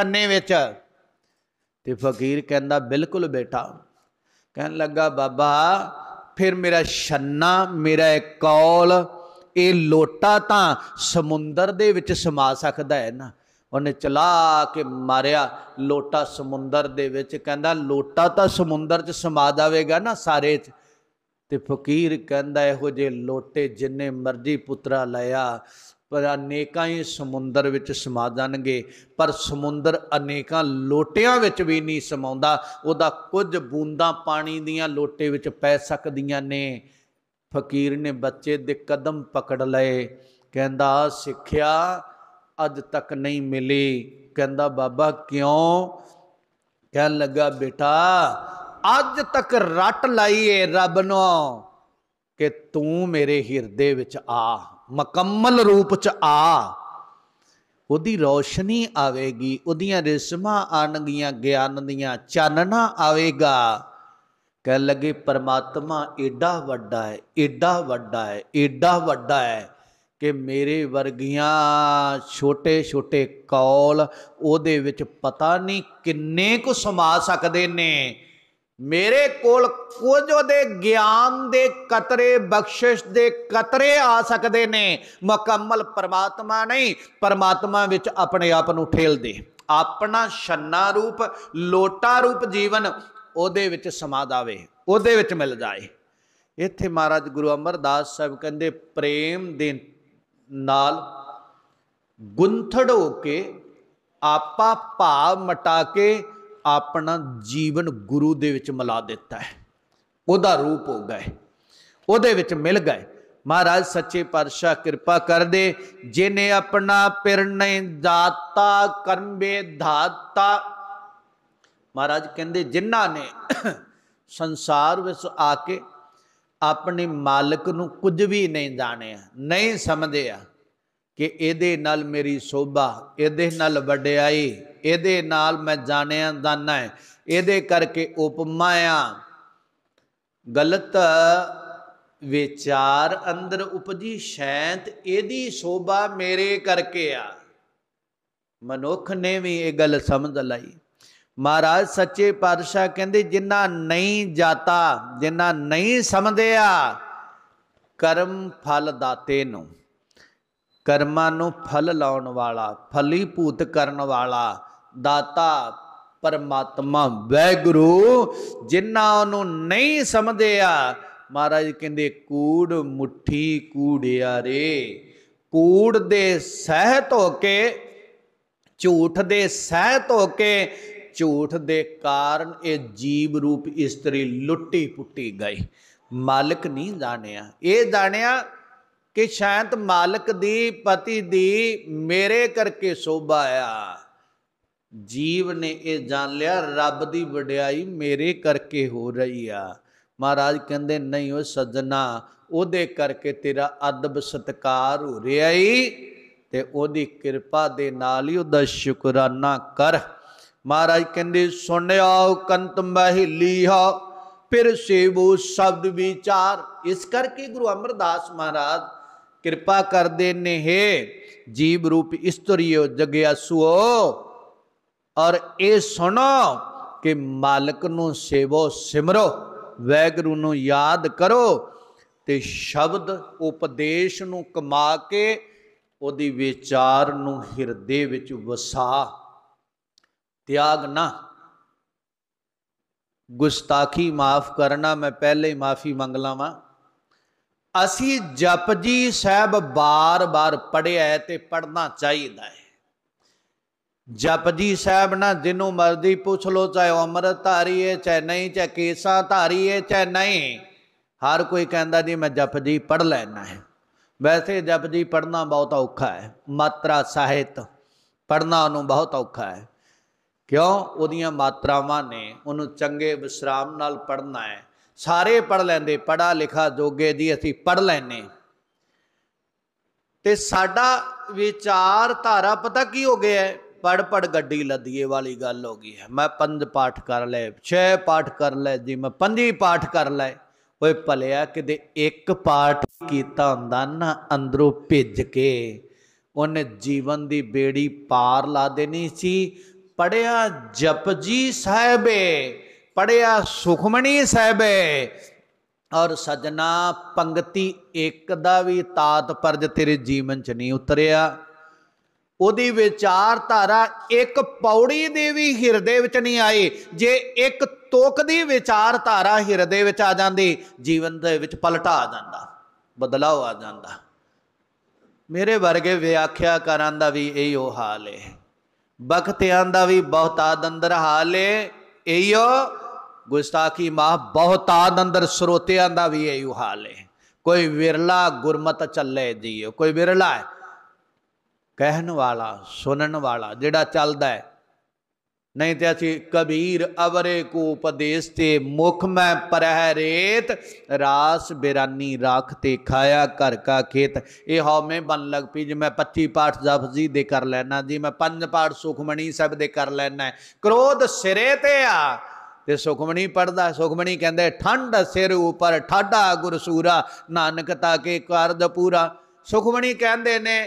ਥੰਨੇ ਵਿੱਚ ਤੇ ਫਕੀਰ ਕਹਿੰਦਾ ਬਿਲਕੁਲ ਬੇਟਾ ਕਹਿਣ ਲੱਗਾ ਬਾਬਾ ਫਿਰ ਮੇਰਾ ਛੰਨਾ ਮੇਰਾ ਕੌਲ ਇਹ ਲੋਟਾ ਤਾਂ ਸਮੁੰਦਰ ਦੇ ਵਿੱਚ ਸਮਾ ਸਕਦਾ ਹੈ ਨਾ ਉਹਨੇ ਚਲਾ ਕੇ ਮਾਰਿਆ ਲੋਟਾ ਸਮੁੰਦਰ ਦੇ ਵਿੱਚ ਕਹਿੰਦਾ ਲੋਟਾ ਤਾਂ ਸਮੁੰਦਰ 'ਚ ਸਮਾ ਜਾਵੇਗਾ ਨਾ ਸਾਰੇ 'ਚ ਤੇ ਫਕੀਰ ਕਹਿੰਦਾ ਇਹੋ ਜੇ ਲੋਟੇ ਜਿੰਨੇ ਮਰਜ਼ੀ ਪੁੱਤਰਾ ਲਿਆ ਪਰ ਅਨੇਕਾਂ ਹੀ ਸਮੁੰਦਰ ਵਿੱਚ ਸਮਾ ਜਾਣਗੇ ਪਰ ਸਮੁੰਦਰ ਅਨੇਕਾਂ ਲੋਟਿਆਂ ਵਿੱਚ ਵੀ ਨਹੀਂ ਸਮਾਉਂਦਾ ਉਹਦਾ ਕੁਝ ਬੂੰਦਾਂ ਪਾਣੀ ਦੀਆਂ ਲੋਟੇ ਵਿੱਚ ਪੈ ਸਕਦੀਆਂ ਨੇ ਫਕੀਰ ਨੇ ਬੱਚੇ ਦੇ ਕਦਮ ਪਕੜ ਲਏ ਕਹਿੰਦਾ ਸਿੱਖਿਆ ਅੱਜ ਤੱਕ ਨਹੀਂ ਮਿਲੀ ਕਹਿੰਦਾ ਬਾਬਾ ਕਿਉਂ ਕਹਿਣ ਲੱਗਾ ਬੇਟਾ ਅੱਜ ਤੱਕ ਰੱਟ ਲਾਈ ਏ ਰੱਬ ਨੂੰ ਕਿ ਤੂੰ ਮੇਰੇ ਹਿਰਦੇ ਵਿੱਚ ਆ ਮੁਕੰਮਲ ਰੂਪ ਚ ਆ ਉਹਦੀ ਰੌਸ਼ਨੀ ਆਵੇਗੀ ਉਹਦੀਆਂ ਰਿਸਮਾਂ ਆਣਗੀਆਂ ਗਿਆਨ ਦੀਆਂ ਚਾਨਣਾ ਆਵੇਗਾ ਕਹਿ ਲਗੇ ਪਰਮਾਤਮਾ ਏਡਾ ਵੱਡਾ ਹੈ ਏਡਾ ਵੱਡਾ ਹੈ ਏਡਾ ਵੱਡਾ ਹੈ ਕਿ ਮੇਰੇ ਵਰਗੀਆਂ ਛੋਟੇ-ਛੋਟੇ ਕੌਲ ਉਹਦੇ ਵਿੱਚ ਪਤਾ ਨਹੀਂ ਕਿੰਨੇ ਕੁ ਸਮਾ ਸਕਦੇ ਨੇ ਮੇਰੇ ਕੋਲ ਕੁਝ ਉਹਦੇ ਗਿਆਨ ਦੇ ਕਤਰੇ ਬਖਸ਼ਿਸ਼ ਦੇ ਕਤਰੇ ਆ ਸਕਦੇ ਨੇ ਮੁਕੰਮਲ ਪਰਮਾਤਮਾ ਨਹੀਂ ਪਰਮਾਤਮਾ ਵਿੱਚ ਆਪਣੇ ਆਪ ਨੂੰ ਠੇਲਦੇ ਆਪਣਾ ਛੰਨਾ ਰੂਪ ਲੋਟਾ ਰੂਪ ਜੀਵਨ ਉਹਦੇ ਵਿੱਚ ਸਮਾ ਦਾਵੇ ਉਹਦੇ ਵਿੱਚ ਮਿਲ ਜਾਏ ਇੱਥੇ ਮਹਾਰਾਜ ਗੁਰੂ ਅਮਰਦਾਸ ਸਾਹਿਬ ਕਹਿੰਦੇ ਪ੍ਰੇਮ ਦੇ ਨਾਲ ਗੁੰਥੜ ਹੋ ਕੇ ਆਪਾ ਭਾਵ ਮਟਾ ਕੇ ਆਪਣਾ ਜੀਵਨ ਗੁਰੂ ਦੇ ਵਿੱਚ ਮਿਲਾ ਦਿੱਤਾ ਹੈ ਉਹਦਾ ਰੂਪ ਹੋ ਗਏ ਉਹਦੇ ਵਿੱਚ ਮਿਲ ਗਏ ਮਹਾਰਾਜ ਸੱਚੇ ਪਾਤਸ਼ਾਹ ਕਿਰਪਾ ਕਰ ਦੇ ਜਿਨੇ ਆਪਣਾ ਪਿਰਣੇ ਦਾਤਾ ਕਰਮੇ ਧਾਤਾ ਮਹਾਰਾਜ ਕਹਿੰਦੇ ਜਿਨ੍ਹਾਂ ਨੇ ਸੰਸਾਰ ਵਿੱਚ ਆ ਕੇ ਆਪਣੇ ਮਾਲਕ ਨੂੰ ਕੁਝ ਵੀ ਨਹੀਂ ਜਾਣਿਆ ਨਹੀਂ ਸਮਝਿਆ ਕਿ ਇਹਦੇ ਨਾਲ ਮੇਰੀ ਸੋਭਾ ਇਹਦੇ ਨਾਲ ਵਡਿਆਈ ਇਹਦੇ ਨਾਲ ਮੈਂ ਜਾਣਿਆ ਦਾਨਾ ਇਹਦੇ ਕਰਕੇ ਉਪਮਾ ਆ ਗਲਤ ਵਿਚਾਰ ਅੰਦਰ ਉਪਜੀ ਸ਼ੈਂਤ ਇਹਦੀ ਸੋਭਾ ਮੇਰੇ ਕਰਕੇ ਆ ਮਨੁੱਖ ਨੇ ਵੀ ਇਹ ਗੱਲ ਸਮਝ ਲਈ ਮਹਾਰਾਜ ਸੱਚੇ ਪਾਤਸ਼ਾਹ ਕਹਿੰਦੇ ਜਿਨ੍ਹਾਂ ਨਹੀਂ ਜਾਤਾ ਜਿਨ੍ਹਾਂ ਨਹੀਂ ਸਮਝਦੇ ਆ ਕਰਮ ਫਲ ਦਾਤੇ ਨੂੰ ਕਰਮਾਂ ਨੂੰ ਫਲ ਲਾਉਣ ਵਾਲਾ ਫਲੀ ਭੂਤ ਕਰਨ ਵਾਲਾ ਦਾਤਾ ਪਰਮਾਤਮਾ ਵੈਗੁਰੂ ਜਿਨ੍ਹਾਂ ਨੂੰ ਨਹੀਂ ਸਮਝਦੇ ਆ ਮਹਾਰਾਜ ਕਹਿੰਦੇ ਕੂੜ ਮੁੱਠੀ ਕੂੜਿਆਰੇ ਕੂੜ ਦੇ ਸਹਿਤ ਹੋ ਕੇ ਝੂਠ ਦੇ ਸਹਿਤ ਹੋ ਕੇ ਝੂਠ ਦੇ ਕਾਰਨ ਇਹ ਜੀਵ ਰੂਪ ਇਸਤਰੀ ਲੁੱਟੀ ਪੁੱਟੀ ਗਈ ਮਾਲਕ ਨਹੀਂ ਜਾਣਿਆ ਇਹ ਜਾਣਿਆ ਕਿ ਸ਼ਾਇਦ ਮਾਲਕ ਦੀ ਪਤੀ ਦੀ ਮੇਰੇ ਕਰਕੇ ਸੋਭਾ ਆ ਜੀਵ ਨੇ ਇਹ ਜਾਣ ਲਿਆ ਰੱਬ ਦੀ ਵਡਿਆਈ ਮੇਰੇ ਕਰਕੇ ਹੋ ਰਹੀ ਆ ਮਹਾਰਾਜ ਕਹਿੰਦੇ ਨਹੀਂ ਉਹ ਸੱਜਣਾ ਉਹਦੇ ਕਰਕੇ ਤੇਰਾ ਅਦਬ ਸਤਕਾਰ ਹੋ ਰਿਹਾ ਈ ਤੇ ਉਹਦੀ ਕਿਰਪਾ ਦੇ ਨਾਲ ਹੀ ਉਹਦਾ ਸ਼ੁਕਰਾਨਾ ਕਰ ਮਹਾਰਾਜ ਕਹਿੰਦੇ ਸੁਣਿਆ ਕੰਤ ਮਹਿਲੀ ਹਾ ਫਿਰ ਸੇਵੋ ਸ਼ਬਦ ਵਿਚਾਰ ਇਸ ਕਰਕੇ ਗੁਰੂ ਅਮਰਦਾਸ ਮਹਾਰਾਜ ਕਿਰਪਾ ਕਰਦੇ ਨੇ ਹੈ ਜੀਵ ਰੂਪ ਇਸਤਰੀਓ ਜਗਿਆਸੂਓ ਔਰ ਇਹ ਸੁਣੋ ਕਿ ਮਾਲਕ ਨੂੰ ਸੇਵੋ ਸਿਮਰੋ ਵੈਗਰੂ ਨੂੰ ਯਾਦ ਕਰੋ ਤੇ ਸ਼ਬਦ ਉਪਦੇਸ਼ ਨੂੰ ਕਮਾ ਕੇ ਉਹਦੀ ਵਿਚਾਰ ਨੂੰ ਹਿਰਦੇ ਵਿੱਚ ਵਸਾ ਤਿਆਗ ਨਾ ਗੁਸਤਾਖੀ ਮਾਫ ਕਰਨਾ ਮੈਂ ਪਹਿਲੇ ਹੀ ਮਾਫੀ ਮੰਗ ਲਾਵਾਂ ਅਸੀਂ ਜਪਜੀ ਸਾਹਿਬ ਬਾਰ-ਬਾਰ ਪੜਿਆ ਤੇ ਪੜਨਾ ਚਾਹੀਦਾ ਹੈ ਜਪਜੀ ਸਾਹਿਬ ਨਾ ਜਿੰਨੂੰ ਮਰਦੀ ਪੁੱਛ ਲੋ ਚਾਹੇ ਧਾਰੀ ਧਾਰੀਏ ਚਾਹੇ ਨਹੀਂ ਚਾਹੇ ਕੇਸਾ ਧਾਰੀਏ ਚਾਹੇ ਨਹੀਂ ਹਰ ਕੋਈ ਕਹਿੰਦਾ ਜੀ ਮੈਂ ਜਪਜੀ ਪੜ ਲੈਣਾ ਹੈ ਵੈਸੇ ਜਪਜੀ ਪੜਨਾ ਬਹੁਤ ਔਖਾ ਹੈ ਮਾਤਰਾ ਸਾਹਿਤ ਪੜਨਾ ਉਹਨੂੰ ਬਹੁਤ ਔਖਾ ਹੈ ਕਿਉਂ ਉਹਦੀਆਂ ਮਾਤਰਾਵਾਂ ਨੇ ਉਹਨੂੰ ਚੰਗੇ ਵਿਸਰਾਮ ਨਾਲ ਪੜਨਾ ਹੈ ਸਾਰੇ ਪੜ ਲੈਂਦੇ ਪੜਾ ਲਿਖਾ ਜੋਗੇ ਦੀ ਅਸੀਂ ਪੜ ਲੈਨੇ ਤੇ ਸਾਡਾ ਵਿਚਾਰ ਧਾਰਾ ਪਤਾ ਕੀ ਹੋ ਗਿਆ ਹੈ ਪੜ ਪੜ ਗੱਡੀ ਲੱਦੀਏ ਵਾਲੀ ਗੱਲ ਹੋ ਗਈ ਹੈ ਮੈਂ ਪੰਜ ਪਾਠ ਕਰ ਲੈ ਛੇ ਪਾਠ ਕਰ ਲੈ ਜੀ ਮੈਂ ਪੰਜੀ ਪਾਠ ਕਰ ਲੈ ਓਏ ਭਲਿਆ ਕਿਤੇ ਇੱਕ ਪਾਠ ਕੀਤਾ ਹੁੰਦਾ ਨਾ ਅੰਦਰੋਂ ਭਿੱਜ ਕੇ ਉਹਨੇ ਜੀਵਨ ਦੀ ਬੇੜੀ ਪਾਰ ਲਾ ਦੇਣੀ ਸੀ ਪੜਿਆ ਜਪਜੀ ਸਾਹਿਬੇ ਪੜਿਆ ਸੁਖਮਣੀ ਸਾਹਿਬੇ ਔਰ ਸਜਣਾ ਪੰਗਤੀ ਇੱਕ ਦਾ ਵੀ ਤਾਤ ਪਰਜ ਤੇਰੇ ਜੀਵਨ ਚ ਨਹੀਂ ਉਤਰਿਆ ਉਹਦੀ ਵਿਚਾਰਧਾਰਾ ਇੱਕ ਪੌੜੀ ਦੇ ਵੀ ਹਿਰਦੇ ਵਿੱਚ ਨਹੀਂ ਆਈ ਜੇ ਇੱਕ ਤੋਕ ਦੀ ਵਿਚਾਰਧਾਰਾ ਹਿਰਦੇ ਵਿੱਚ ਆ ਜਾਂਦੀ ਜੀਵਨ ਦੇ ਵਿੱਚ ਪਲਟਾ ਆ ਜਾਂਦਾ ਬਦਲਾਅ ਆ ਜਾਂਦਾ ਮੇਰੇ ਵਰਗੇ ਕਰਨ ਦਾ ਵੀ ਇਹੋ ਹਾਲ ਹੈ ਬਖਤਿਆਂ ਦਾ ਵੀ ਬਹੁਤਾਦ ਅੰਦਰ ਹਾਲ ਹੈ ਇਹੋ ਗੁਸਤਾਖੀ ਮਾਹ ਬਹੁਤਾਦ ਅੰਦਰ ਸਰੋਤਿਆਂ ਦਾ ਵੀ ਇਹੋ ਹਾਲ ਹੈ ਕੋਈ ਵਿਰਲਾ ਗੁਰਮਤ ਚੱਲੇ ਜੀ ਕੋਈ ਵਿਰਲਾ ਹੈ ਕਹਿਣ ਵਾਲਾ ਸੁਣਨ ਵਾਲਾ ਜਿਹੜਾ ਚੱਲਦਾ ਹੈ ਨਹੀਂ ਤੇ ਅਸੀਂ ਕਬੀਰ ਅਵਰੇ ਕੋ ਉਪਦੇਸ਼ ਤੇ ਮੁਖ ਮੈਂ ਪਰਹਿ ਰੇਤ ਰਾਸ ਬਿਰਾਨੀ ਰਾਖ ਤੇ ਖਾਇਆ ਘਰ ਕਾ ਖੇਤ ਇਹ ਮੈਂ ਬਨ ਲਗ ਪੀ ਜੇ ਮੈਂ 25 ਪਾਠ ਜਫਜ਼ੀ ਦੇ ਕਰ ਲੈਣਾ ਜੀ ਮੈਂ ਪੰਜ ਪਾਠ ਸੁਖਮਣੀ ਸਾਹਿਬ ਦੇ ਕਰ ਲੈਣਾ ਕ੍ਰੋਧ ਸਿਰੇ ਤੇ ਆ ਤੇ ਸੁਖਮਣੀ ਪੜਦਾ ਸੁਖਮਣੀ ਕਹਿੰਦੇ ਠੰਡ ਸਿਰ ਉਪਰ ਠਾਡਾ ਗੁਰਸੂਰਾ ਨਾਨਕ ਤਾਂ ਕੇ ਕਾਰਜ ਪੂਰਾ ਸੁਖਮਣੀ ਕਹਿੰਦੇ ਨੇ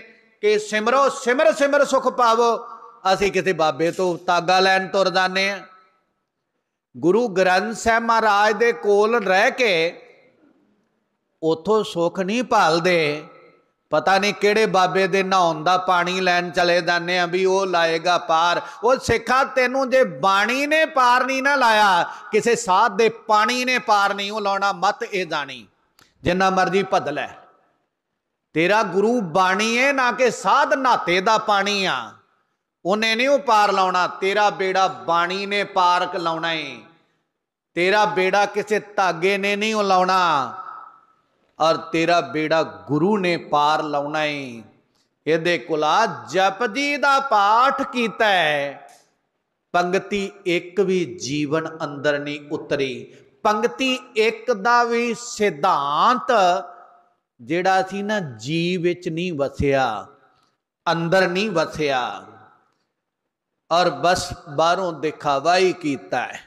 ਕਿ ਸਿਮਰੋ ਸਿਮਰ ਸਿਮਰ ਸੁਖ ਪਾਵੋ ਅਸੀਂ ਕਿਤੇ ਬਾਬੇ ਤੋਂ ਤਾਗਾ ਲੈਣ ਤੁਰਦਾਨੇ ਆ ਗੁਰੂ ਗ੍ਰੰਥ ਸਾਹਿਬ ਮਹਾਰਾਜ ਦੇ ਕੋਲ ਰਹਿ ਕੇ ਉਥੋਂ ਸੁਖ ਨਹੀਂ ਭਾਲਦੇ ਪਤਾ ਨਹੀਂ ਕਿਹੜੇ ਬਾਬੇ ਦੇ ਨਹਾਉਣ ਦਾ ਪਾਣੀ ਲੈਣ ਚਲੇ ਜਾਂਦੇ ਆ ਵੀ ਉਹ ਲਾਏਗਾ ਪਾਰ ਉਹ ਸਿੱਖਾ ਤੈਨੂੰ ਜੇ ਬਾਣੀ ਨੇ ਪਾਰ ਨਹੀਂ ਨਾ ਲਾਇਆ ਕਿਸੇ ਸਾਧ ਦੇ ਪਾਣੀ ਨੇ ਪਾਰ ਨਹੀਂ ਉਹ ਲਾਉਣਾ ਮਤ ਇਹ ਜਾਣੀ ਜਿੰਨਾ ਮਰਜੀ ਭੱਦ ਲੈ ਤੇਰਾ ਗੁਰੂ ਬਾਣੀ ਏ ਨਾ ਕਿ ਸਾਧ ਨਾਤੇ ਦਾ ਪਾਣੀ ਆ ਉਹਨੇ ਨਹੀਂ ਉਹ ਪਾਰ ਲਾਉਣਾ ਤੇਰਾ ਬੇੜਾ ਬਾਣੀ ਨੇ ਪਾਰਕ ਲਾਉਣਾ ਏ ਤੇਰਾ ਬੇੜਾ ਕਿਸੇ ਧਾਗੇ ਨੇ ਨਹੀਂ ਉਹ ਲਾਉਣਾ ਔਰ ਤੇਰਾ ਬੇੜਾ ਗੁਰੂ ਨੇ ਪਾਰ ਲਾਉਣਾ ਏ ਇਹਦੇ ਕੁਲਾ ਜਪਜੀ ਦਾ ਪਾਠ ਕੀਤਾ ਹੈ ਪੰਕਤੀ ਇੱਕ ਵੀ ਜੀਵਨ ਅੰਦਰ ਨਹੀਂ ਉਤਰੀ ਪੰਕਤੀ ਇੱਕ ਦਾ ਵੀ ਸਿਧਾਂਤ ਜਿਹੜਾ ਅਸੀਂ ਨਾ ਜੀ ਵਿੱਚ ਨਹੀਂ ਵਸਿਆ ਅੰਦਰ ਨਹੀਂ ਵਸਿਆ ਔਰ ਬਸ ਬਾਹਰੋਂ ਦਿਖਾਵਾ ਹੀ ਕੀਤਾ ਹੈ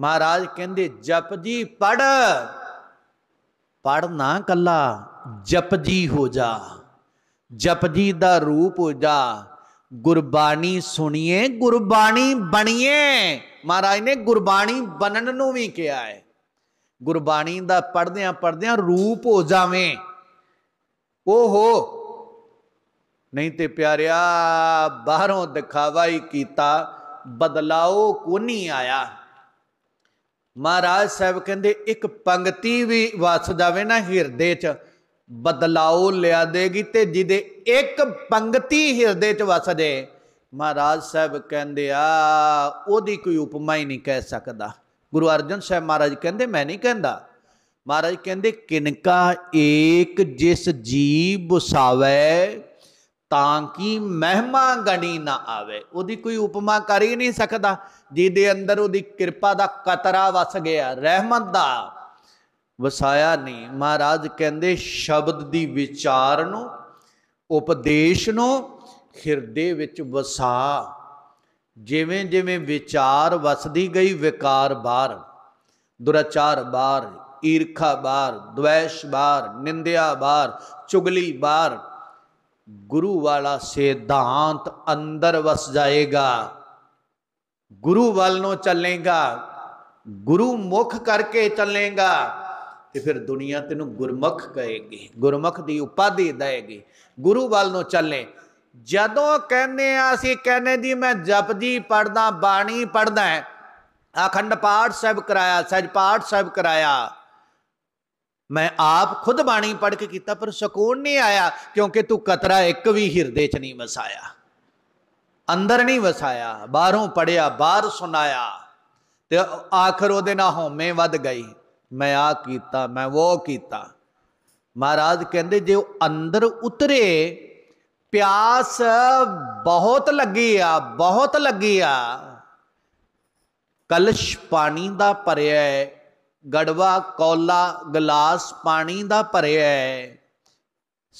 ਮਹਾਰਾਜ ਕਹਿੰਦੇ ਜਪਜੀ ਪੜ ਪੜ ਨਾ ਕੱਲਾ ਜਪਜੀ ਹੋ ਜਾ ਜਪਜੀ ਦਾ ਰੂਪ ਹੋ ਜਾ ਗੁਰਬਾਣੀ ਸੁਣੀਏ ਗੁਰਬਾਣੀ ਬਣੀਏ ਮਹਾਰਾਜ ਨੇ ਗੁਰਬਾਣੀ ਬਨਣ ਨੂੰ ਵੀ ਕਿਹਾ ਹੈ ਗੁਰਬਾਣੀ ਦਾ ਪੜਦਿਆਂ ਪੜਦਿਆਂ ਰੂਪ ਹੋ ਜਾਵੇਂ ਓਹੋ ਨਹੀਂ ਤੇ ਪਿਆਰਿਆ ਬਾਹਰੋਂ ਦਿਖਾਵਾ ਹੀ ਕੀਤਾ ਬਦਲਾਓ ਕੋਨੀ ਆਇਆ ਮਹਾਰਾਜ ਸਾਹਿਬ ਕਹਿੰਦੇ ਇੱਕ ਪੰਗਤੀ ਵੀ ਵਸ ਜਾਵੇ ਨਾ ਹਿਰਦੇ 'ਚ ਬਦਲਾਓ ਲਿਆ ਦੇਗੀ ਤੇ ਜਿਹਦੇ ਇੱਕ ਪੰਗਤੀ ਹਿਰਦੇ 'ਚ ਵਸ ਜੇ ਮਹਾਰਾਜ ਸਾਹਿਬ ਕਹਿੰਦੇ ਆ ਉਹਦੀ ਕੋਈ ਉਪਮਾ ਹੀ ਨਹੀਂ ਕਹਿ ਸਕਦਾ ਗੁਰੂ ਅਰਜਨ ਸਾਹਿਬ ਮਹਾਰਾਜ ਕਹਿੰਦੇ ਮੈਂ ਨਹੀਂ ਕਹਿੰਦਾ ਮਹਾਰਾਜ ਕਹਿੰਦੇ ਕਿਨਕਾ ਏਕ ਜਿਸ ਜੀਵ ਬੁਸਾਵੇ ਤਾਂ ਕਿ ਮਹਿਮਾ ਗਣੀ ਨਾ ਆਵੇ ਉਹਦੀ ਕੋਈ ਉਪਮਾ ਕਰ ਹੀ ਨਹੀਂ ਸਕਦਾ ਜਿਹਦੇ ਅੰਦਰ ਉਹਦੀ ਕਿਰਪਾ ਦਾ ਕਤਰਾ ਵਸ ਗਿਆ ਰਹਿਮਤ ਦਾ ਵਸਾਇਆ ਨਹੀਂ ਮਹਾਰਾਜ ਕਹਿੰਦੇ ਸ਼ਬਦ ਦੀ ਵਿਚਾਰ ਨੂੰ ਉਪਦੇਸ਼ ਨੂੰ ਹਿਰਦੇ ਵਿੱਚ ਵਸਾ ਜਿਵੇਂ ਜਿਵੇਂ ਵਿਚਾਰ ਵਸਦੀ ਗਈ ਵਿਕਾਰ ਬਾਹਰ ਦੁਰਾਚਾਰ ਬਾਹਰ ਈਰਖਾ ਬਾਹਰ ਦ્વੈਸ਼ ਬਾਹਰ ਨਿੰਦਿਆ ਬਾਹਰ ਚੁਗਲੀ ਬਾਹਰ ਗੁਰੂ ਵਾਲਾ ਸਿਧਾਂਤ ਅੰਦਰ ਵਸ ਜਾਏਗਾ ਗੁਰੂ ਵੱਲ ਨੂੰ ਚੱਲੇਗਾ ਗੁਰੂ ਮੁਖ ਕਰਕੇ ਚੱਲੇਗਾ ਤੇ ਫਿਰ ਦੁਨੀਆ ਤੈਨੂੰ ਗੁਰਮਖ ਕਹੇਗੀ ਗੁਰਮਖ ਦੀ ਉਪਾਧੀ ਦੇਗੀ ਗੁਰੂ ਵੱਲ ਨੂੰ ਚੱਲੇ ਜਦੋਂ ਕਹਿੰਦੇ ਆ ਅਸੀਂ ਕਹਿੰਦੇ ਦੀ ਮੈਂ ਜਪਦੀ ਪੜਦਾ ਬਾਣੀ ਪੜਦਾ ਹੈ ਅਖੰਡ ਪਾਠ ਸਾਹਿਬ ਕਰਾਇਆ ਸਹਿਜ ਪਾਠ ਸਾਹਿਬ ਕਰਾਇਆ ਮੈਂ ਆਪ ਖੁਦ ਬਾਣੀ ਪੜ ਕੇ ਕੀਤਾ ਪਰ ਸਕੂਨ ਨਹੀਂ ਆਇਆ ਕਿਉਂਕਿ ਤੂੰ ਕਤਰਾ ਇੱਕ ਵੀ ਹਿਰਦੇ 'ਚ ਨਹੀਂ ਵਸਾਇਆ ਅੰਦਰ ਨਹੀਂ ਵਸਾਇਆ ਬਾਹਰੋਂ ਪੜਿਆ ਬਾਹਰ ਸੁਣਾਇਆ ਤੇ ਆਖਰ ਉਹਦੇ ਨਾਲ ਹਉਮੈ ਵੱਧ ਗਈ ਮੈਂ ਆ ਕੀਤਾ ਮੈਂ ਉਹ ਕੀਤਾ ਮਹਾਰਾਜ ਕਹਿੰਦੇ ਜੇ ਉਹ ਅੰਦਰ ਉਤਰੇ ਪਿਆਸ ਬਹੁਤ ਲੱਗੀ ਆ ਬਹੁਤ ਲੱਗੀ ਆ ਕਲਸ਼ ਪਾਣੀ ਦਾ ਭਰਿਆ ਹੈ ਗੜਵਾ ਕੌਲਾ ਗਲਾਸ ਪਾਣੀ ਦਾ ਭਰਿਆ ਹੈ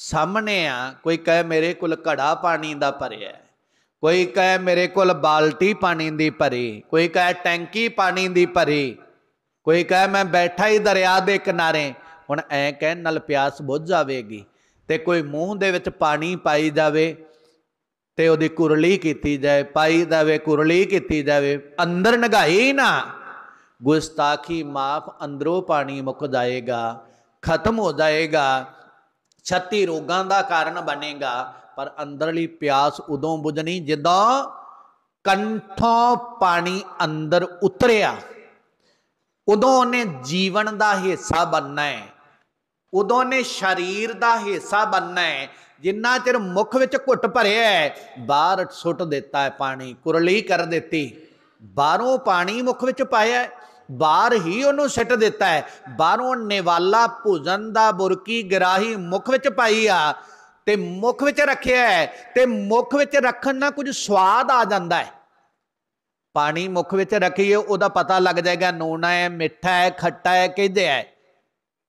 ਸਾਹਮਣੇ ਆ ਕੋਈ ਕਹੇ ਮੇਰੇ ਕੋਲ ਘੜਾ ਪਾਣੀ ਦਾ ਭਰਿਆ ਹੈ ਕੋਈ ਕਹੇ ਮੇਰੇ ਕੋਲ ਬਾਲਟੀ ਪਾਣੀ ਦੀ ਭਰੀ ਕੋਈ ਕਹੇ ਟੈਂਕੀ ਪਾਣੀ ਦੀ ਭਰੀ ਕੋਈ ਕਹੇ ਮੈਂ ਬੈਠਾ ਹੀ ਦਰਿਆ ਦੇ ਕਿਨਾਰੇ ਹੁਣ ਐ ਕਹਿਣ ਨਾਲ ਪਿਆਸ ਬੁੱਝ ਜਾਵੇਗੀ ਤੇ ਕੋਈ ਮੂੰਹ ਦੇ ਵਿੱਚ ਪਾਣੀ ਪਾਈ ਜਾਵੇ ਤੇ ਉਹਦੀ ਕੁਰਲੀ ਕੀਤੀ ਜਾਏ ਪਾਈ ਜਾਵੇ ਕੁਰਲੀ ਕੀਤੀ ਜਾਵੇ ਅੰਦਰ ਨਗਾਈ ਨਾ ਗੁਸਤਾਖੀ ਮਾਫ ਅੰਦਰੋਂ ਪਾਣੀ ਮੁੱਕ ਜਾਏਗਾ ਖਤਮ ਹੋ ਜਾਏਗਾ ਛੱਤੀ ਰੋਗਾਂ ਦਾ ਕਾਰਨ ਬਣੇਗਾ ਪਰ ਅੰਦਰਲੀ ਪਿਆਸ ਉਦੋਂ ਬੁਝਣੀ ਜਦੋਂ ਕੰਠੋਂ ਪਾਣੀ ਅੰਦਰ ਉਤਰਿਆ ਉਦੋਂ ਉਹਨੇ ਜੀਵਨ ਦਾ ਹਿੱਸਾ ਬੰਨਣਾ ਹੈ ਉਦੋਂ ਨੇ ਸਰੀਰ ਦਾ ਹਿੱਸਾ ਬੰਨਣਾ ਹੈ ਜਿੰਨਾ ਚਿਰ ਮੁਖ ਵਿੱਚ ਘੁੱਟ ਭਰਿਆ ਹੈ ਬਾਹਰ ਸੁੱਟ ਦਿੱਤਾ ਹੈ ਪਾਣੀ ਕੁਰਲੀ ਕਰ ਦਿੱਤੀ ਬਾਹਰੋਂ ਪਾਣੀ ਮੁਖ ਵਿੱਚ ਪਾਇਆ ਬਾਹਰ ਹੀ ਉਹਨੂੰ ਸਿੱਟ ਦਿੱਤਾ ਹੈ ਬਾਹਰੋਂ ਨਿਵਾਲਾ ਭੋਜਨ ਦਾ ਬੁਰਕੀ ਗਰਾਹੀ ਮੁਖ ਵਿੱਚ ਪਾਈ ਆ ਤੇ ਮੁਖ ਵਿੱਚ ਰੱਖਿਆ ਹੈ ਤੇ ਮੁਖ ਵਿੱਚ ਰੱਖਣ ਨਾਲ ਕੁਝ ਸਵਾਦ ਆ ਜਾਂਦਾ ਹੈ ਪਾਣੀ ਮੁਖ ਵਿੱਚ ਰੱਖੀਏ ਉਹਦਾ ਪਤਾ ਲੱਗ ਜਾਏਗਾ ਨੋਣਾ ਹੈ ਮਿੱਠਾ ਹੈ ਖੱਟਾ ਹੈ ਕਿਹਦੇ ਹੈ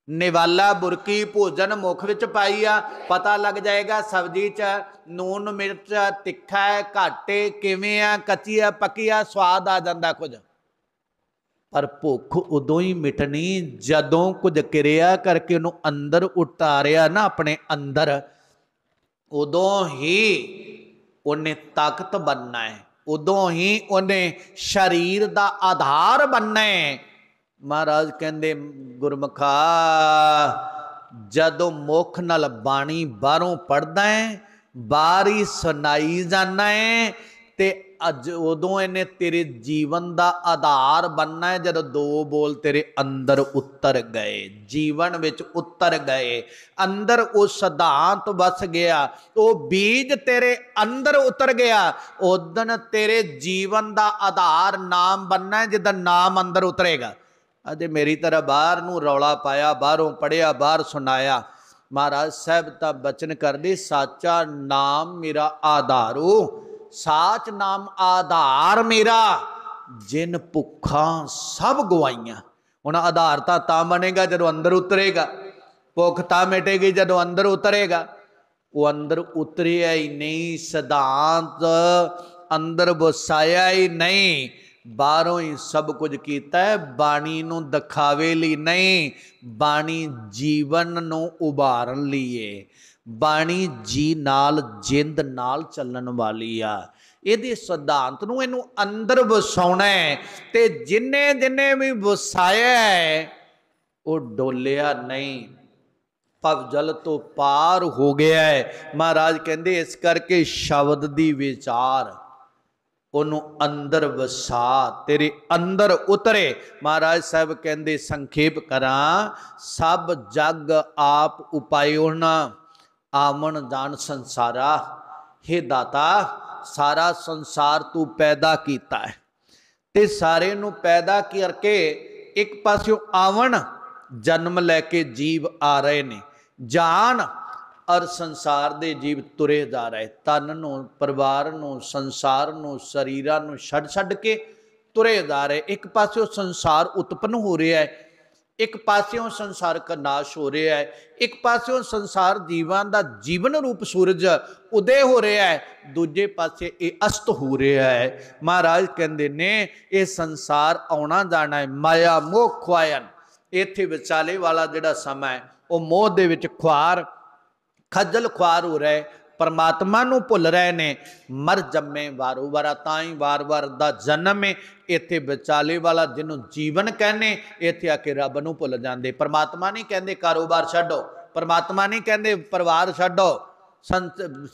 ਨਿਵਾਲਾ ਬੁਰਕੀ ਭੋਜਨ ਮੁਖ ਵਿੱਚ ਪਾਈ ਆ ਪਤਾ ਲੱਗ ਜਾਏਗਾ ਸਬਜ਼ੀ 'ਚ ਨੂਨ ਮਿਰਚ ਤਿੱਖਾ ਹੈ ਘਾਟੇ ਕਿਵੇਂ ਆ ਕੱਚੀ ਆ ਪੱਕੀ ਆ ਸਵਾਦ ਆ ਜਾਂਦਾ ਕੁਝ ਪਰ ਭੁੱਖ ਉਦੋਂ ਹੀ ਮਿਟਣੀ ਜਦੋਂ ਕੁਝ ਕਿਰਿਆ ਕਰਕੇ ਉਹਨੂੰ ਅੰਦਰ ਉਤਾਰਿਆ ਨਾ ਆਪਣੇ ਅੰਦਰ ਉਦੋਂ ਹੀ ਉਹਨੇ ਤਾਕਤ ਬੰਨਣਾ ਹੈ ਉਦੋਂ ਹੀ ਉਹਨੇ ਸਰੀਰ ਦਾ ਆਧਾਰ ਬੰਨਣਾ ਹੈ ਮਹਾਰਾਜ ਕਹਿੰਦੇ ਗੁਰਮਖਾ ਜਦੋਂ ਮੁਖ ਨਾਲ ਬਾਣੀ ਬਾਹਰੋਂ ਪੜਦਾ ਹੈ ਬਾਰੀ ਸੁਣਾਈ ਜਾਂਦਾ ਹੈ ਤੇ ਅੱਜ ਉਦੋਂ ਇਹਨੇ ਤੇਰੇ ਜੀਵਨ ਦਾ ਆਧਾਰ ਬੰਨਣਾ ਹੈ ਜਦੋਂ ਦੋ ਬੋਲ ਤੇਰੇ ਅੰਦਰ ਉਤਰ ਗਏ ਜੀਵਨ ਵਿੱਚ ਉਤਰ ਗਏ ਅੰਦਰ ਉਹ ਸਿਧਾਂਤ ਵਸ ਗਿਆ ਉਹ ਬੀਜ ਤੇਰੇ ਅੰਦਰ ਉਤਰ ਗਿਆ ਉਦੋਂ ਤੇਰੇ ਜੀਵਨ ਦਾ ਆਧਾਰ ਨਾਮ ਬੰਨਣਾ ਹੈ ਜਦੋਂ ਨਾਮ ਅੰਦਰ ਉਤਰੇਗਾ ਅਤੇ ਮੇਰੀ ਤਰ੍ਹਾਂ ਬਾਹਰ ਨੂੰ ਰੌਲਾ ਪਾਇਆ ਬਾਹਰੋਂ ਪੜਿਆ ਬਾਹਰ ਸੁਣਾਇਆ ਮਹਾਰਾਜ ਸਾਹਿਬ ਤਾਂ ਬਚਨ ਕਰਦੇ ਸਾਚਾ ਨਾਮ ਮੇਰਾ ਆਧਾਰੋ ਸਾਚ ਨਾਮ ਆਧਾਰ ਮੇਰਾ ਜਿਨ ਭੁੱਖਾਂ ਸਭ ਗਵਾਈਆਂ ਹੁਣ ਆਧਾਰ ਤਾਂ ਤਾਂ ਬਣੇਗਾ ਜਦੋਂ ਅੰਦਰ ਉਤਰੇਗਾ ਭੁੱਖ ਤਾਂ ਮਿਟੇਗੀ ਜਦੋਂ ਅੰਦਰ ਉਤਰੇਗਾ ਉਹ ਅੰਦਰ ਉਤਰਿਆ ਹੀ ਨਹੀਂ ਸਿਧਾਂਤ ਅੰਦਰ ਵਸਾਇਆ ਹੀ ਨਹੀਂ ਬਾਹਰੋਂ ਹੀ ਸਭ ਕੁਝ ਕੀਤਾ ਹੈ ਬਾਣੀ ਨੂੰ ਦਿਖਾਵੇ ਲਈ ਨਹੀਂ ਬਾਣੀ ਜੀਵਨ ਨੂੰ ਉਭਾਰਨ ਲਈ ਹੈ ਬਾਣੀ ਜੀ ਨਾਲ ਜਿੰਦ ਨਾਲ ਚੱਲਣ ਵਾਲੀ ਆ ਇਹਦੇ ਸਿਧਾਂਤ ਨੂੰ ਇਹਨੂੰ ਅੰਦਰ ਵਸਾਉਣਾ ਹੈ ਤੇ ਜਿੰਨੇ ਜਿੰਨੇ ਵੀ ਵਸਾਇਆ ਹੈ ਉਹ ਡੋਲਿਆ ਨਹੀਂ ਪਵ ਜਲ ਤੋਂ ਪਾਰ ਹੋ ਗਿਆ ਹੈ ਮਹਾਰਾਜ ਕਹਿੰਦੇ ਇਸ ਕਰਕੇ ਸ਼ਬਦ ਦੀ ਵਿਚਾਰ ਉਹਨੂੰ ਅੰਦਰ ਵਸਾ ਤੇਰੇ ਅੰਦਰ ਉਤਰੇ ਮਹਾਰਾਜ ਸਾਹਿਬ ਕਹਿੰਦੇ ਸੰਖੇਪ ਕਰਾਂ ਸਭ ਜਗ ਆਪ ਉਪਾਇਉਣਾ ਆਮਣ ਦਾਨ ਸੰਸਾਰਾ हे ਦਾਤਾ ਸਾਰਾ ਸੰਸਾਰ ਤੂੰ ਪੈਦਾ ਕੀਤਾ ਹੈ ਤੇ ਸਾਰੇ ਨੂੰ ਪੈਦਾ ਕਰਕੇ ਇੱਕ ਪਾਸਿਓਂ ਆਵਣ ਜਨਮ ਲੈ ਕੇ ਜੀਵ ਆ ਰਹੇ ਨੇ ਜਾਨ ਅਰ ਸੰਸਾਰ ਦੇ ਜੀਵ ਤੁਰੇ ਜਾ ਰਹੇ ਤਨ ਨੂੰ ਪਰਿਵਾਰ ਨੂੰ ਸੰਸਾਰ ਨੂੰ ਸਰੀਰਾਂ ਨੂੰ ਛੱਡ ਛੱਡ ਕੇ ਤੁਰੇ ਜਾ ਰਹੇ ਇੱਕ ਪਾਸੇ ਸੰਸਾਰ ਉਤਪਨ ਹੋ ਰਿਹਾ ਹੈ ਇੱਕ ਪਾਸਿਓ ਸੰਸਾਰ ਨਾਸ਼ ਹੋ ਰਿਹਾ ਹੈ ਇੱਕ ਪਾਸਿਓ ਸੰਸਾਰ ਜੀਵਾਂ ਦਾ ਜੀਵਨ ਰੂਪ ਸੂਰਜ ਉਦੇ ਹੋ ਰਿਹਾ ਹੈ ਦੂਜੇ ਪਾਸੇ ਇਹ ਅਸਤ ਹੋ ਰਿਹਾ ਹੈ ਮਹਾਰਾਜ ਕਹਿੰਦੇ ਨੇ ਇਹ ਸੰਸਾਰ ਆਉਣਾ ਜਾਣਾ ਹੈ ਮਾਇਆ ਮੋਖ ਖਵਾਇਨ ਇੱਥੇ ਵਿਚਾਲੇ ਵਾਲਾ ਜਿਹੜਾ ਸਮਾਂ ਹੈ ਉਹ ਮੋਹ ਦੇ ਵਿੱਚ ਖੁਆਰ ਖੱਜਲ ਖੁਆਰ ਹੋ ਰਹੇ ਪਰਮਾਤਮਾ ਨੂੰ ਭੁੱਲ ਰਹੇ ਨੇ ਮਰ ਜੰਮੇ ਵਾਰੋ ਵਾਰਾ ਤਾਈ ਵਾਰ-ਵਾਰ ਦਾ ਜਨਮ ਹੈ ਇੱਥੇ ਵਿਚਾਲੇ ਵਾਲਾ ਜਿਹਨੂੰ ਜੀਵਨ ਕਹਿੰਦੇ ਇੱਥੇ ਆ ਕੇ ਰੱਬ ਨੂੰ ਭੁੱਲ ਜਾਂਦੇ ਪਰਮਾਤਮਾ ਨਹੀਂ ਕਹਿੰਦੇ ਕਾਰੋਬਾਰ ਛੱਡੋ ਪਰਮਾਤਮਾ ਨਹੀਂ ਕਹਿੰਦੇ ਪਰਿਵਾਰ ਛੱਡੋ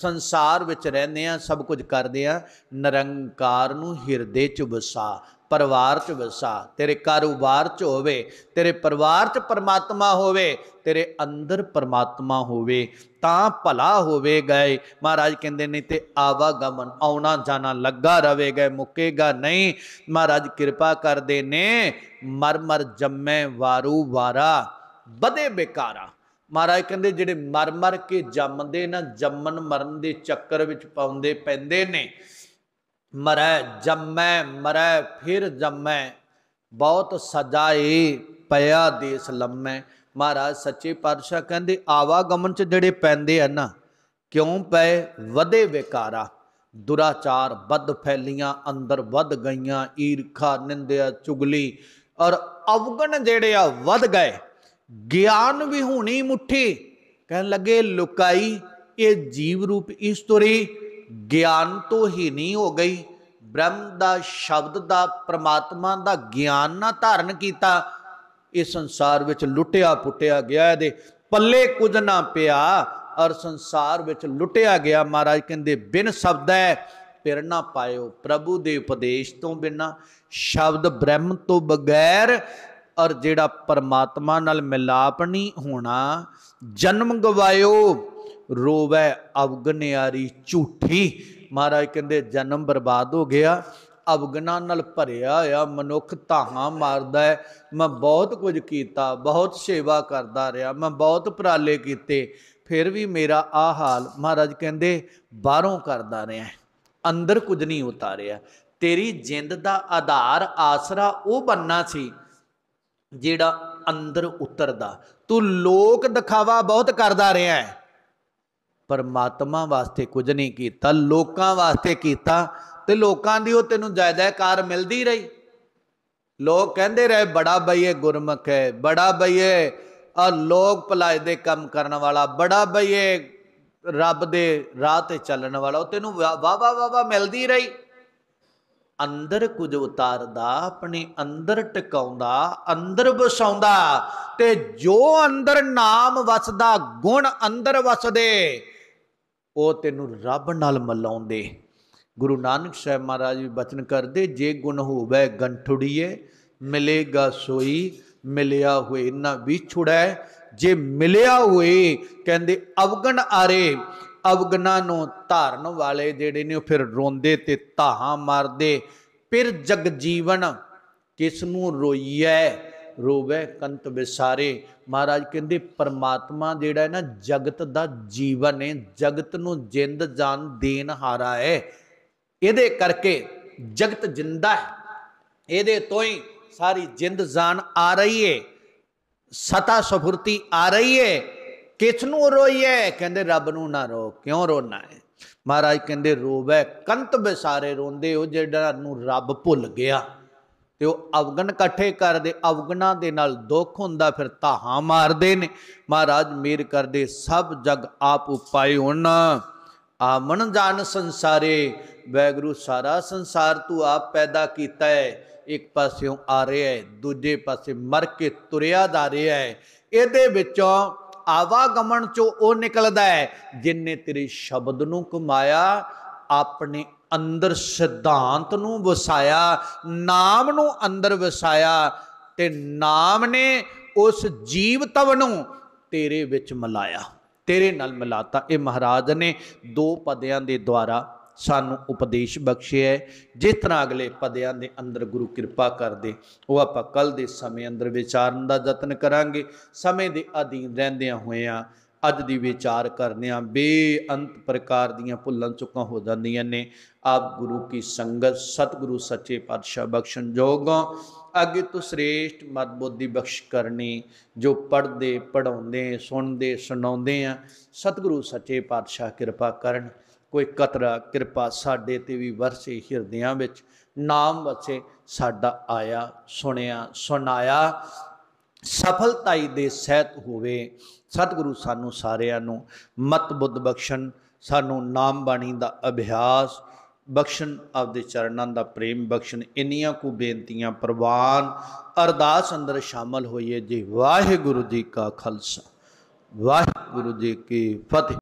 ਸੰਸਾਰ ਵਿੱਚ ਰਹਿੰਦੇ ਆ ਸਭ ਕੁਝ ਕਰਦੇ ਆ ਨਿਰੰਕਾਰ ਨੂੰ ਹਿਰਦੇ ਚ ਵਸਾ ਪਰਿਵਾਰ 'ਚ ਵਸਾ ਤੇਰੇ ਕਾਰੋਬਾਰ 'ਚ ਹੋਵੇ ਤੇਰੇ ਪਰਿਵਾਰ 'ਚ ਪਰਮਾਤਮਾ ਹੋਵੇ ਤੇਰੇ ਅੰਦਰ ਪਰਮਾਤਮਾ ਹੋਵੇ ਤਾਂ ਭਲਾ ਹੋਵੇ ਗਏ ਮਹਾਰਾਜ ਕਹਿੰਦੇ ਨੇ ਤੇ ਆਵਾਗਮਨ ਆਉਣਾ ਜਾਣਾ ਲੱਗਾ ਰਵੇ ਗਏ ਮੁੱਕੇਗਾ ਨਹੀਂ ਮਹਾਰਾਜ ਕਿਰਪਾ ਕਰਦੇ ਨੇ ਮਰ ਮਰ ਜੰਮੇ ਵਾਰੂ ਵਾਰਾ ਬਦੇ ਬੇਕਾਰਾ ਮਹਾਰਾਜ ਕਹਿੰਦੇ ਜਿਹੜੇ ਮਰ ਮਰ ਕੇ ਜੰਮਦੇ ਨਾ ਜੰਮਨ ਮਰਨ ਦੇ ਚੱਕਰ ਵਿੱਚ ਪਾਉਂਦੇ ਪੈਂਦੇ ਨੇ ਮਰੈ ਜੰਮੈ ਮਰੈ ਫਿਰ ਜੰਮੈ ਬਹੁਤ ਸਜਾਏ ਪਿਆ ਦੇਸ ਲੰਮੈ ਮਹਾਰਾਜ ਸੱਚੇ ਪਾਤਸ਼ਾਹ ਕਹਿੰਦੇ ਆਵਾਗਮਨ ਚ ਜਿਹੜੇ ਪੈਂਦੇ ਆ ਨਾ ਕਿਉਂ ਪਏ ਵਧੇ ਵਿਕਾਰਾ ਦੁਰਾਚਾਰ ਵੱਧ ਫੈਲੀਆਂ ਅੰਦਰ ਵੱਧ ਗਈਆਂ ਈਰਖਾ ਨਿੰਦਿਆ ਚੁਗਲੀ ਔਰ ਅਵਗਣ ਜਿਹੜੇ ਆ ਵੱਧ ਗਏ ਗਿਆਨ ਵੀ ਹੁਣੀ ਮੁੱਠੀ ਕਹਿਣ ਲੱਗੇ ਲੁਕਾਈ ਇਹ ਜੀਵ ਰੂਪ ਇਸ ਤਰੀ ਗਿਆਨ ਤੋਂ ਹੀ ਨਹੀਂ ਹੋ ਗਈ ਬ੍ਰਹਮ ਦਾ ਸ਼ਬਦ ਦਾ ਪ੍ਰਮਾਤਮਾ ਦਾ ਗਿਆਨ ਨਾ ਧਾਰਨ ਕੀਤਾ ਇਹ ਸੰਸਾਰ ਵਿੱਚ ਲੁੱਟਿਆ ਪੁੱਟਿਆ ਗਿਆ ਇਹਦੇ ਪੱਲੇ ਕੁਝ ਨਾ ਪਿਆ ਔਰ ਸੰਸਾਰ ਵਿੱਚ ਲੁੱਟਿਆ ਗਿਆ ਮਹਾਰਾਜ ਕਹਿੰਦੇ ਬਿਨ ਸ਼ਬਦ ਹੈ ਪਿਰ ਨਾ ਪਾਇਓ ਪ੍ਰਭੂ ਦੇ ਉਪਦੇਸ਼ ਤੋਂ ਬਿਨਾ ਸ਼ਬਦ ਬ੍ਰਹਮ ਤੋਂ ਬਗੈਰ ਔਰ ਜਿਹੜਾ ਪਰਮਾਤਮਾ ਨਾਲ ਮਿਲਾਪ ਨਹੀਂ ਹੋਣਾ ਜਨਮ ਗਵਾਇਓ ਰੋਵੇ ਅਵਗਨਿਆਰੀ ਝੂਠੀ ਮਹਾਰਾਜ ਕਹਿੰਦੇ ਜਨਮ ਬਰਬਾਦ ਹੋ ਗਿਆ ਅਵਗਨਾ ਨਾਲ ਭਰਿਆ ਆ ਮਨੁੱਖ ਤਾਹਾਂ ਮਾਰਦਾ ਹੈ ਮੈਂ ਬਹੁਤ ਕੁਝ ਕੀਤਾ ਬਹੁਤ ਸੇਵਾ ਕਰਦਾ ਰਿਹਾ ਮੈਂ ਬਹੁਤ ਪ੍ਰਾਲੇ ਕੀਤੇ ਫਿਰ ਵੀ ਮੇਰਾ ਆ ਹਾਲ ਮਹਾਰਾਜ ਕਹਿੰਦੇ ਬਾਹਰੋਂ ਕਰਦਾ ਰਿਹਾ ਅੰਦਰ ਕੁਝ ਨਹੀਂ ਉਤਾਰਿਆ ਤੇਰੀ ਜਿੰਦ ਦਾ ਆਧਾਰ ਆਸਰਾ ਉਹ ਬੰਨਾ ਸੀ ਜਿਹੜਾ ਅੰਦਰ ਉਤਰਦਾ ਤੂੰ ਲੋਕ ਦਿਖਾਵਾ ਬਹੁਤ ਕਰਦਾ ਰਿਹਾ ਹੈ ਪਰਮਾਤਮਾ ਵਾਸਤੇ ਕੁਝ ਨਹੀਂ ਕੀਤਾ ਲੋਕਾਂ ਵਾਸਤੇ ਕੀਤਾ ਤੇ ਲੋਕਾਂ ਦੀ ਉਹ ਤੈਨੂੰ ਕਾਰ ਮਿਲਦੀ ਰਹੀ ਲੋਕ ਕਹਿੰਦੇ ਰਹੇ ਬੜਾ ਬਈਏ ਗੁਰਮਖ ਹੈ ਬੜਾ ਬਈਏ ਅ ਆ ਲੋਕ ਭਲਾਈ ਦੇ ਕੰਮ ਕਰਨ ਵਾਲਾ ਬੜਾ ਬਈਏ ਰੱਬ ਦੇ ਰਾਹ ਤੇ ਚੱਲਣ ਵਾਲਾ ਉਹ ਤੈਨੂੰ ਵਾ ਵਾ ਵਾ ਮਿਲਦੀ ਰਹੀ ਅੰਦਰ ਕੁਝ ਉਤਾਰਦਾ ਆਪਣੇ ਅੰਦਰ ਟਿਕਾਉਂਦਾ ਅੰਦਰ ਵਸਾਉਂਦਾ ਤੇ ਜੋ ਅੰਦਰ ਨਾਮ ਵਸਦਾ ਗੁਣ ਅੰਦਰ ਵਸਦੇ ਉਹ ਤੈਨੂੰ ਰੱਬ ਨਾਲ ਮਲਾਉਂਦੇ ਗੁਰੂ ਨਾਨਕ ਸਾਹਿਬ ਮਹਾਰਾਜ ਵੀ ਬਚਨ ਕਰਦੇ ਜੇ ਗੁਣ ਹੋਵੇ ਗੰਠੜੀਏ ਮਿਲੇਗਾ ਸੋਈ ਮਿਲਿਆ ਹੋਏ ਨਾ ਵਿਛੜੈ ਜੇ ਮਿਲਿਆ ਹੋਏ ਕਹਿੰਦੇ ਅਵਗਣ ਆਰੇ ਅਵਗਣਾ ਨੂੰ ਧਾਰਨ ਵਾਲੇ ਜਿਹੜੇ ਨੇ ਉਹ ਫਿਰ ਰੋਂਦੇ ਤੇ ਤਾਹਾਂ ਮਾਰਦੇ ਫਿਰ ਜਗ ਜੀਵਨ ਕਿਸ ਨੂੰ ਰੋਈਐ ਰੋਵੇ ਕੰਤ ਵਿਸਾਰੇ ਮਹਾਰਾਜ ਕਹਿੰਦੇ ਪਰਮਾਤਮਾ ਜਿਹੜਾ ਹੈ ਨਾ ਜਗਤ ਦਾ ਜੀਵਨ ਹੈ ਜਗਤ ਨੂੰ ਜਿੰਦ ਜਾਨ ਦੇਣ ਹਾਰਾ ਹੈ ਇਹਦੇ ਕਰਕੇ ਜਗਤ ਜਿੰਦਾ ਹੈ ਇਹਦੇ ਤੋਂ ਹੀ ਸਾਰੀ ਜਿੰਦ ਜਾਨ ਆ ਰਹੀ ਏ ਸਤਾ ਸਫੁਰਤੀ ਆ ਰਹੀ ਏ ਕਿਸ ਨੂੰ ਰੋਈਏ ਕਹਿੰਦੇ ਰੱਬ ਨੂੰ ਨਾ ਰੋ ਕਿਉਂ ਰੋਣਾ ਹੈ ਮਹਾਰਾਜ ਕਹਿੰਦੇ ਰੋਵੇ ਕੰਤ ਬਿਸਾਰੇ ਰੋਂਦੇ ਹੋ ਜਿਹੜਾ ਨੂੰ ਰੱਬ ਭੁੱਲ ਗਿਆ ਤੇ ਉਹ ਅਵਗਣ ਇਕੱਠੇ ਕਰਦੇ ਅਵਗਣਾ ਦੇ ਨਾਲ ਦੁੱਖ ਹੁੰਦਾ ਫਿਰ ਤਾਹਾ ਮਾਰਦੇ ਨੇ ਮਹਾਰਾਜ ਮੇਰ ਕਰਦੇ ਸਭ ਜਗ ਆਪ ਉਪਾਏ ਹੁਣ ਆਮਨ ਜਾਨ ਸੰਸਾਰੇ ਵੈਗੁਰੂ ਸਾਰਾ ਸੰਸਾਰ ਤੂੰ ਆਪ ਪੈਦਾ ਕੀਤਾ ਹੈ ਇੱਕ ਪਾਸਿਓਂ ਆ ਰਿਹਾ ਹੈ ਦੂਜੇ ਪਾਸੇ ਮਰ ਕੇ ਤੁਰਿਆ ਜਾ ਰਿਹਾ ਹੈ ਇਹਦੇ ਵਿੱਚੋਂ ਆਵਾਗਮਨ ਚੋਂ ਉਹ ਨਿਕਲਦਾ ਹੈ ਜਿਨਨੇ ਤੇਰੇ ਸ਼ਬਦ ਨੂੰ ਕਮਾਇਆ ਆਪਣੇ ਅੰਦਰ ਸਿਧਾਂਤ ਨੂੰ ਵਸਾਇਆ ਨਾਮ ਨੂੰ ਅੰਦਰ ਵਸਾਇਆ ਤੇ ਨਾਮ ਨੇ ਉਸ ਜੀਵ ਤਵ ਨੂੰ ਤੇਰੇ ਵਿੱਚ ਮਲਾਇਆ ਤੇਰੇ ਨਾਲ ਮਿਲਾਤਾ ਇਹ ਮਹਾਰਾਜ ਨੇ ਦੋ ਪਦਿਆਂ ਦੇ ਦੁਆਰਾ ਸਾਨੂੰ ਉਪਦੇਸ਼ ਬਖਸ਼ਿਆ ਜਿਸ ਤਰ੍ਹਾਂ ਅਗਲੇ ਪਦਿਆਂ ਦੇ ਅੰਦਰ ਗੁਰੂ ਕਿਰਪਾ ਕਰਦੇ ਉਹ ਆਪਾਂ ਕੱਲ ਦੇ ਸਮੇਂ ਅੰਦਰ ਵਿਚਾਰਨ ਦਾ ਯਤਨ ਕਰਾਂਗੇ ਸਮੇਂ ਦੇ ਅਧੀਨ ਰਹਿੰਦਿਆਂ ਹੋਇਆਂ ਅੱਜ ਦੀ ਵਿਚਾਰ ਕਰਨੇ ਆ ਬੇਅੰਤ ਪ੍ਰਕਾਰ ਦੀਆਂ ਭੁੱਲਾਂ ਚੁੱਕਾਂ ਹੋ ਜਾਂਦੀਆਂ ਨੇ ਆਪ ਗੁਰੂ ਕੀ ਸੰਗਤ ਸਤਿਗੁਰੂ ਸੱਚੇ ਪਾਤਸ਼ਾਹ ਬਖਸ਼ਣ ਜੋਗੋਂ ਅੱਗੇ ਤੋਂ ਸ੍ਰੇਸ਼ਟ ਮਤਬੁੱਧੀ ਬਖਸ਼ ਕਰਨੀ ਜੋ ਪੜਦੇ ਪੜਾਉਂਦੇ ਸੁਣਦੇ ਸੁਣਾਉਂਦੇ ਆ ਸਤਿਗੁਰੂ ਸੱਚੇ ਪਾਤਸ਼ਾਹ ਕਿਰਪਾ ਕਰਨ ਕੋਈ ਕਤਰਾ ਕਿਰਪਾ ਸਾਡੇ ਤੇ ਵੀ ਵਰਸੇ ਹਿਰਦਿਆਂ ਵਿੱਚ ਨਾਮ ਵਸੇ ਸਾਡਾ ਆਇਆ ਸੁਣਿਆ ਸੁਣਾਇਆ ਸਫਲਤਾਈ ਦੇ ਸਹਿਤ ਹੋਵੇ ਸਤਿਗੁਰੂ ਸਾਨੂੰ ਸਾਰਿਆਂ ਨੂੰ ਮਤ ਬੁੱਧ ਬਖਸ਼ਣ ਸਾਨੂੰ ਨਾਮ ਬਾਣੀ ਦਾ ਅਭਿਆਸ ਬਖਸ਼ਣ ਆਪਦੇ ਚਰਨਾਂ ਦਾ ਪ੍ਰੇਮ ਬਖਸ਼ਣ ਇੰਨੀਆਂ ਕੋ ਬੇਨਤੀਆਂ ਪ੍ਰਵਾਨ ਅਰਦਾਸ ਅੰਦਰ ਸ਼ਾਮਲ ਹੋਈਏ ਜੀ ਵਾਹਿਗੁਰੂ ਜੀ ਕਾ ਖਾਲਸਾ ਵਾਹਿਗੁਰੂ ਜੀ ਕੀ ਫਤਿਹ